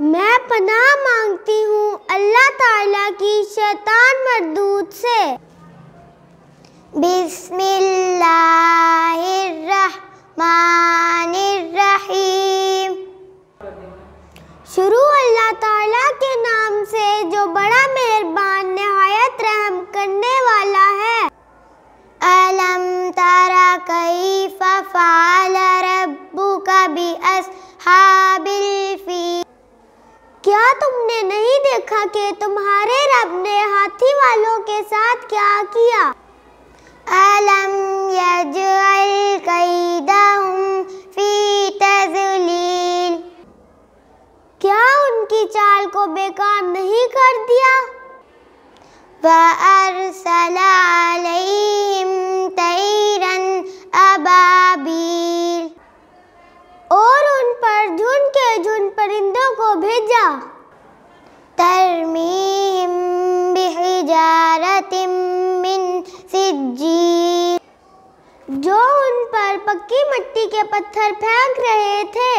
میں پناہ مانگتی ہوں اللہ تعالیٰ کی شیطان مردود سے بسم اللہ کرنے والا ہے اَلَمْ تَرَا كَيْفَ فَعَلَ رَبُّكَ بِأَصْحَابِ الْفِيلِ کیا تم نے نہیں دیکھا کہ تمہارے رب نے ہاتھی والوں کے ساتھ کیا کیا اَلَمْ يَجْعَلْ قَيْدَهُمْ فِي تَزْلِيلِ کیا ان کی چال کو بیکار نہیں کر دیا؟ فأرسل عليهم تيرا أبابيل اور ان پر جن کے جن پرندوں کو بھیجا ترمیم بحجارت من سجیل جو ان پر پکی مٹی کے پتھر پھینک رہے تھے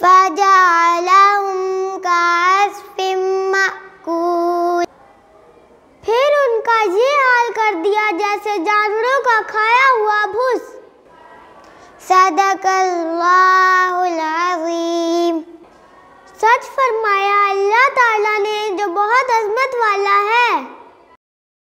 فجاہ جیسے جانوروں کا کھایا ہوا بھوس صدق اللہ العظیم سچ فرمایا اللہ تعالیٰ نے جو بہت عظمت والا ہے